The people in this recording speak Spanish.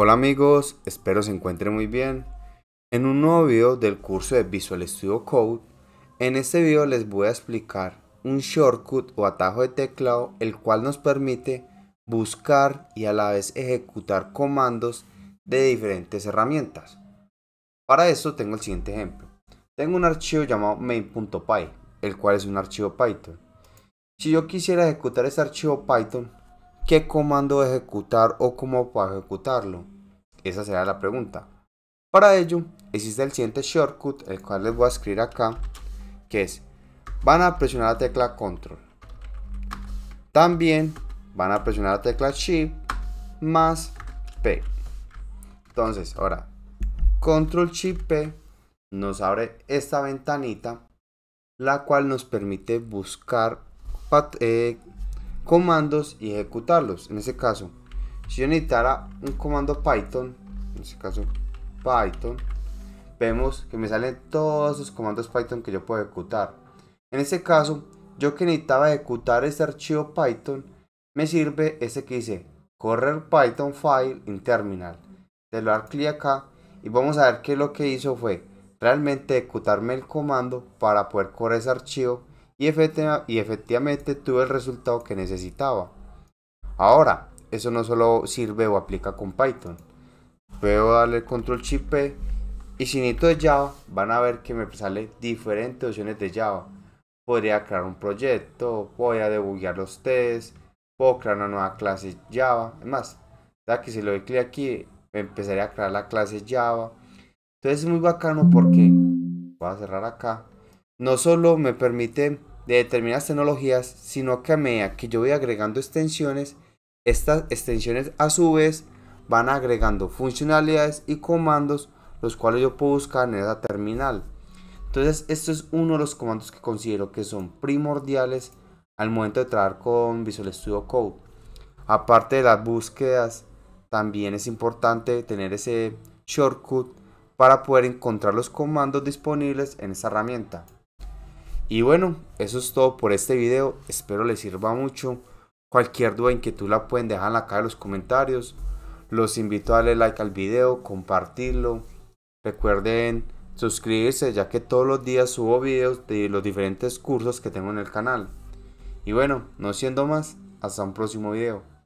Hola amigos, espero se encuentren muy bien. En un nuevo video del curso de Visual Studio Code, en este video les voy a explicar un shortcut o atajo de teclado el cual nos permite buscar y a la vez ejecutar comandos de diferentes herramientas. Para esto tengo el siguiente ejemplo. Tengo un archivo llamado main.py, el cual es un archivo Python. Si yo quisiera ejecutar este archivo Python, qué comando ejecutar o cómo para ejecutarlo. Esa será la pregunta. Para ello, existe el siguiente shortcut, el cual les voy a escribir acá, que es, van a presionar la tecla control. También van a presionar la tecla shift más P. Entonces, ahora, control shift P nos abre esta ventanita, la cual nos permite buscar eh, comandos y ejecutarlos. En ese caso, si yo necesitara un comando Python, en ese caso Python, vemos que me salen todos los comandos Python que yo puedo ejecutar. En este caso, yo que necesitaba ejecutar este archivo Python, me sirve este que dice correr Python file in terminal. Le dar clic acá y vamos a ver que lo que hizo fue realmente ejecutarme el comando para poder correr ese archivo y, efectivamente tuve el resultado que necesitaba. Ahora, eso no solo sirve o aplica con Python. Puedo darle control chip P e y si necesito de Java, van a ver que me sale diferentes opciones de Java. Podría crear un proyecto, voy a debuguear los tests, puedo crear una nueva clase Java. Es más, que si le doy clic aquí, empezaré a crear la clase Java. Entonces es muy bacano porque voy a cerrar acá no solo me permite de determinadas tecnologías, sino que a medida que yo voy agregando extensiones, estas extensiones a su vez van agregando funcionalidades y comandos los cuales yo puedo buscar en esa terminal. Entonces, esto es uno de los comandos que considero que son primordiales al momento de trabajar con Visual Studio Code. Aparte de las búsquedas, también es importante tener ese shortcut para poder encontrar los comandos disponibles en esa herramienta. Y bueno, eso es todo por este video. Espero les sirva mucho. Cualquier duda, tú la pueden dejar acá en los comentarios. Los invito a darle like al video, compartirlo. Recuerden suscribirse ya que todos los días subo videos de los diferentes cursos que tengo en el canal. Y bueno, no siendo más, hasta un próximo video.